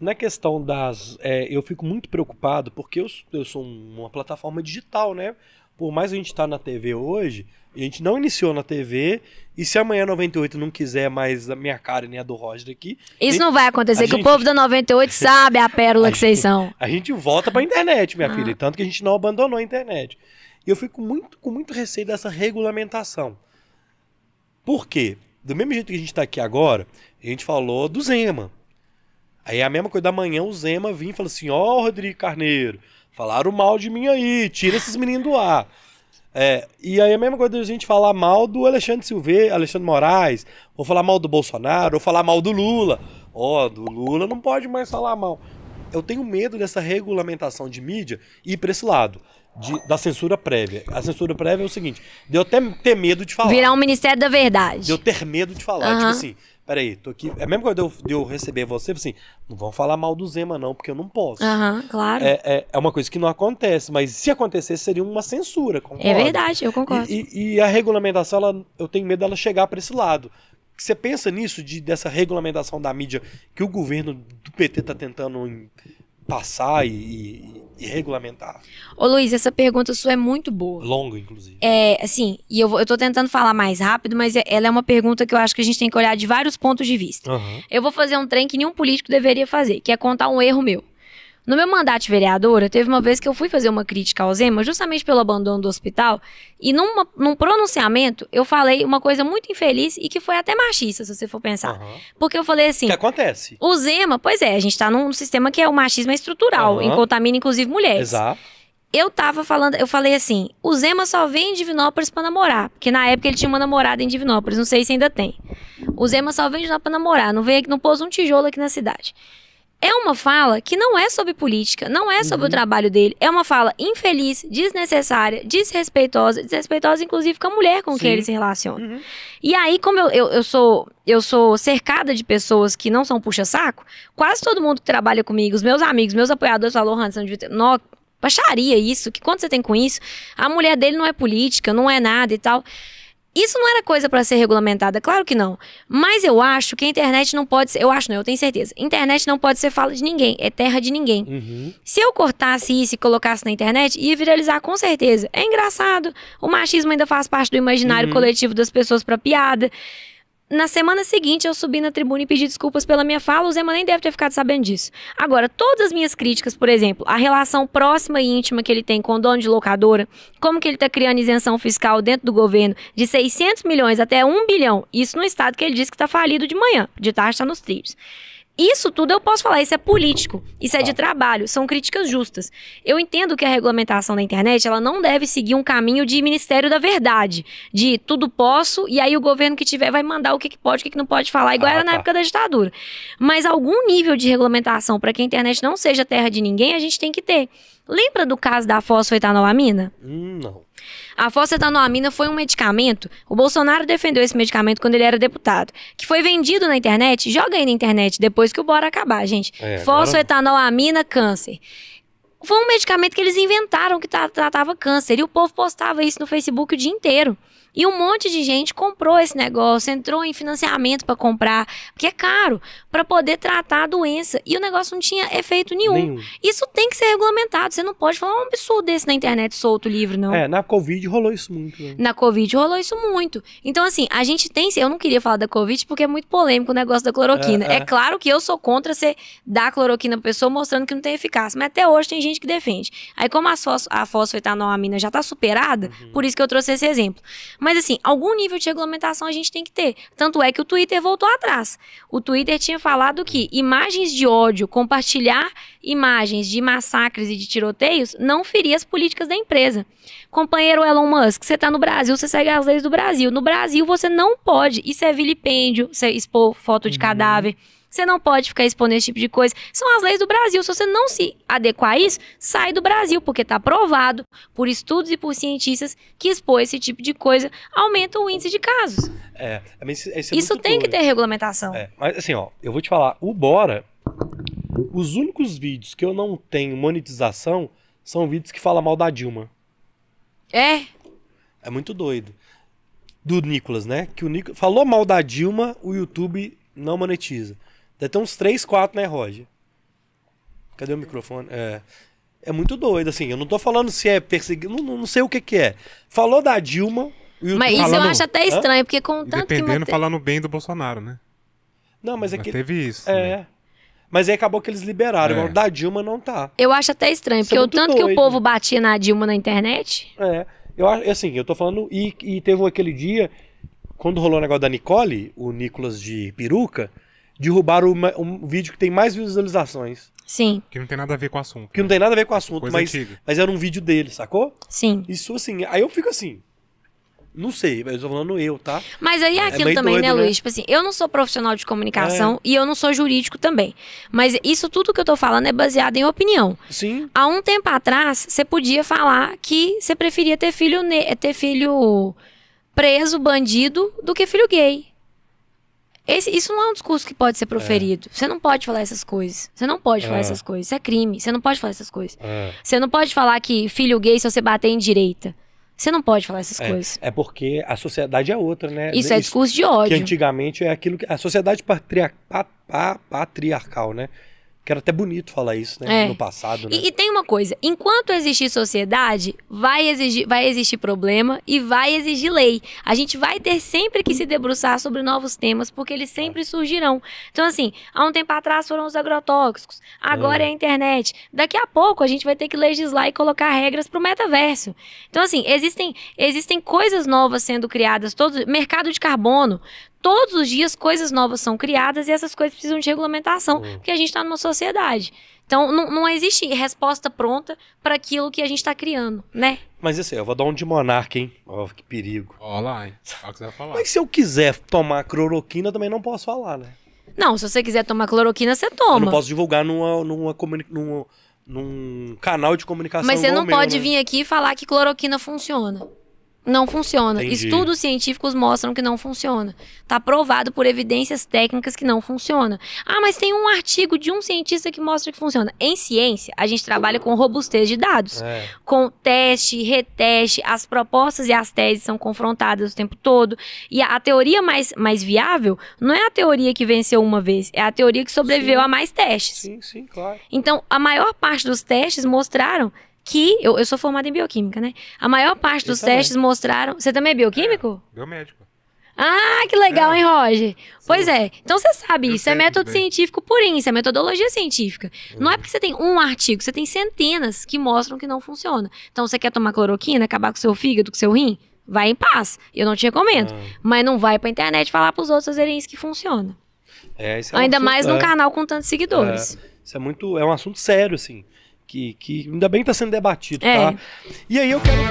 Na questão das. É, eu fico muito preocupado porque eu, eu sou uma plataforma digital, né? Por mais a gente estar tá na TV hoje, a gente não iniciou na TV. E se amanhã 98 não quiser mais a minha cara nem a do Roger aqui. Isso nem... não vai acontecer, que gente... o povo da 98 sabe a pérola a que vocês são. A gente volta pra internet, minha ah. filha. Tanto que a gente não abandonou a internet. E eu fico muito, com muito receio dessa regulamentação. Por quê? Do mesmo jeito que a gente está aqui agora, a gente falou do Zeman. Aí é a mesma coisa da manhã, o Zema vinha e falou assim: Ó, oh, Rodrigo Carneiro, falaram mal de mim aí, tira esses meninos do ar. É, e aí é a mesma coisa da gente falar mal do Alexandre Silveira, Alexandre Moraes, ou falar mal do Bolsonaro, ou falar mal do Lula. Ó, oh, do Lula não pode mais falar mal. Eu tenho medo dessa regulamentação de mídia ir para esse lado. De, da censura prévia. A censura prévia é o seguinte: deu até ter medo de falar. Virar um Ministério da Verdade. Deu ter medo de falar. Uhum. Tipo assim, peraí, tô aqui. É mesmo quando eu, de eu receber você, assim, não vão falar mal do Zema, não, porque eu não posso. Aham, uhum, claro. É, é, é, uma coisa que não acontece, mas se acontecesse, seria uma censura, concordo. É verdade, eu concordo. E, e, e a regulamentação, ela, eu tenho medo dela chegar para esse lado. Você pensa nisso, de, dessa regulamentação da mídia que o governo do PT tá tentando passar e, e, e regulamentar? Ô Luiz, essa pergunta sua é muito boa. Longa, inclusive. É, assim, e eu, vou, eu tô tentando falar mais rápido, mas é, ela é uma pergunta que eu acho que a gente tem que olhar de vários pontos de vista. Uhum. Eu vou fazer um trem que nenhum político deveria fazer, que é contar um erro meu. No meu mandato de vereadora, teve uma vez que eu fui fazer uma crítica ao Zema, justamente pelo abandono do hospital, e numa, num pronunciamento eu falei uma coisa muito infeliz e que foi até machista, se você for pensar. Uhum. Porque eu falei assim... O que acontece? O Zema, pois é, a gente tá num sistema que é o machismo é estrutural, uhum. e contamina inclusive mulheres. Exato eu tava falando, eu falei assim: o Zema só vem em Divinópolis pra namorar. Porque na época ele tinha uma namorada em Divinópolis, não sei se ainda tem. O Zema só vem de lá pra namorar, não veio aqui, não pôs um tijolo aqui na cidade é uma fala que não é sobre política, não é sobre uhum. o trabalho dele. É uma fala infeliz, desnecessária, desrespeitosa, desrespeitosa, inclusive, com a mulher com Sim. quem ele se relaciona. Uhum. E aí, como eu, eu, eu, sou eu sou cercada de pessoas que não são puxa-saco, quase todo mundo que trabalha comigo, os meus amigos, meus apoiadores, falou, Hanson, não, baixaria isso, que quanto você tem com isso? A mulher dele não é política, não é nada e tal. Isso não era coisa para ser regulamentada, claro que não. Mas eu acho que a internet não pode ser. Eu acho, não, eu tenho certeza. Internet não pode ser fala de ninguém, é terra de ninguém. Uhum. Se eu cortasse isso e colocasse na internet, ia viralizar com certeza. É engraçado. O machismo ainda faz parte do imaginário uhum. coletivo das pessoas para piada. Na semana seguinte, eu subi na tribuna e pedi desculpas pela minha fala. O Zema nem deve ter ficado sabendo disso. Agora, todas as minhas críticas, por exemplo, a relação próxima e íntima que ele tem com o dono de locadora, como que ele está criando isenção fiscal dentro do governo de 600 milhões até 1 bilhão, isso no estado que ele diz que está falido de manhã, de tarde está nos trilhos. Isso tudo eu posso falar, isso é político, isso é de trabalho, são críticas justas. Eu entendo que a regulamentação da internet, ela não deve seguir um caminho de Ministério da Verdade, de tudo posso e aí o governo que tiver vai mandar o que, que pode, o que, que não pode falar, igual ah, era tá. na época da ditadura. Mas algum nível de regulamentação para que a internet não seja terra de ninguém, a gente tem que ter. Lembra do caso da fosfetanolamina? não. A fosfetanolamina foi um medicamento. O Bolsonaro defendeu esse medicamento quando ele era deputado, que foi vendido na internet. Joga aí na internet depois que o bora acabar, gente. É, agora... fosfetanolamina câncer foi um medicamento que eles inventaram que tratava câncer. E o povo postava isso no Facebook o dia inteiro. E um monte de gente comprou esse negócio, entrou em financiamento para comprar, porque é caro, para poder tratar a doença. E o negócio não tinha efeito nenhum. nenhum. Isso tem que ser regulamentado. Você não pode falar um absurdo desse na internet solto livre, não. É, na Covid rolou isso muito. Né? Na Covid rolou isso muito. Então, assim, a gente tem. Eu não queria falar da Covid porque é muito polêmico o negócio da cloroquina. É, é. é claro que eu sou contra você dar cloroquina pra pessoa mostrando que não tem eficácia. Mas até hoje tem gente gente que defende. Aí, como a, fos a fosfetanoamina já está superada, uhum. por isso que eu trouxe esse exemplo. Mas, assim, algum nível de regulamentação a gente tem que ter. Tanto é que o Twitter voltou atrás. O Twitter tinha falado que imagens de ódio, compartilhar imagens de massacres e de tiroteios, não feria as políticas da empresa. Companheiro Elon Musk, você está no Brasil, você segue as leis do Brasil. No Brasil, você não pode. Isso é vilipêndio, você expor foto de uhum. cadáver. Você não pode ficar expondo esse tipo de coisa. São as leis do Brasil. Se você não se adequar a isso, sai do Brasil, porque está provado por estudos e por cientistas que expor esse tipo de coisa aumenta o índice de casos. É, isso, é isso tem que ter regulamentação. É, mas assim, ó, eu vou te falar, o Bora, os únicos vídeos que eu não tenho monetização são vídeos que falam mal da Dilma. É? É muito doido. Do Nicolas, né? Que o Nicolas falou mal da Dilma, o YouTube não monetiza. Deve ter uns 3, 4 né, Roger? Cadê o microfone? É. É muito doido, assim. Eu não tô falando se é perseguido. Não, não, sei o que, que é. Falou da Dilma. e Mas isso falando... eu acho até estranho, Hã? porque com tanto Dependendo, que... Mate... falando bem do Bolsonaro, né? Não, mas é mas que... teve isso. É. Né? Mas aí acabou que eles liberaram. É. O da Dilma não tá. Eu acho até estranho, é porque é o tanto doido. que o povo batia na Dilma na internet. É. Eu acho, assim, eu tô falando. E, e teve aquele dia, quando rolou o negócio da Nicole, o Nicolas de peruca derrubaram o, um vídeo que tem mais visualizações. Sim. Que não tem nada a ver com o assunto. Que né? não tem nada a ver com o assunto, mas, mas era um vídeo dele, sacou? Sim. Isso assim, aí eu fico assim. Não sei, mas eu tô falando eu, tá? Mas aí é, é aquilo é também, doido, né, né, Luiz? Tipo assim, eu não sou profissional de comunicação é. e eu não sou jurídico também. Mas isso tudo que eu tô falando é baseado em opinião. Sim. Há um tempo atrás, você podia falar que você preferia ter filho, ter filho preso, bandido, do que filho gay. Esse, isso não é um discurso que pode ser é. proferido. É. Você não pode falar essas coisas. Você não pode é. falar essas coisas. Isso é crime. Você não pode falar essas coisas. É. Você não pode falar que filho gay se você bater em direita. Você não pode falar essas é. coisas. É porque a sociedade é outra, né? Isso, isso né? é discurso de ódio. Que antigamente é aquilo que. A sociedade patriar, patriarcal, né? Que era até bonito falar isso, né? É. No passado, né? E, e, tem uma coisa: enquanto existir sociedade, vai, exigir, vai existir problema e vai exigir lei. A gente vai ter sempre que se debruçar sobre novos temas, porque eles sempre surgirão. Então, assim, há um tempo atrás foram os agrotóxicos, agora é, é a internet. Daqui a pouco a gente vai ter que legislar e colocar regras para o metaverso. Então, assim, existem, existem coisas novas sendo criadas, todo mercado de carbono todos os dias coisas novas são criadas e essas coisas precisam de regulamentação, hum. porque a gente está numa sociedade. Então, não, não existe resposta pronta para aquilo que a gente está criando, né? Mas assim, eu vou dar um de monarca, hein? Ó, oh, que perigo. Olha lá, hein? Olha o que você vai falar. Mas se eu quiser tomar cloroquina, também não posso falar, né? Não, se você quiser tomar cloroquina, você toma. Eu não posso divulgar numa, numa, numa, num canal de comunicação. Mas você não pode né? vir aqui e falar que cloroquina funciona não funciona. Entendi. Estudos científicos mostram que não funciona. Está provado por evidências técnicas que não funciona. Ah, mas tem um artigo de um cientista que mostra que funciona. Em ciência, a gente trabalha com robustez de dados, é. com teste, reteste, as propostas e as teses são confrontadas o tempo todo. E a, a, teoria mais, mais viável não é a teoria que venceu uma vez, é a teoria que sobreviveu sim. a mais testes. Sim, sim, claro. Então, a maior parte dos testes mostraram que eu, eu sou formada em bioquímica, né? A maior parte dos testes mostraram. Você também é bioquímico? É, biomédico. Ah, que legal, é. hein, Roger? Sim. Pois é. Então você sabe, eu isso é método bem. científico por isso é metodologia científica. É. Não é porque você tem um artigo, você tem centenas que mostram que não funciona. Então você quer tomar cloroquina, acabar com o seu fígado, com seu rim? Vai em paz. Eu não te recomendo. É. Mas não vai pra internet falar pros outros fazerem isso que funciona. É, isso é Ainda um assunto, mais num é. canal com tantos seguidores. isso é muito. É um assunto sério, assim que, que ainda bem está sendo debatido, é. tá? E aí eu quero.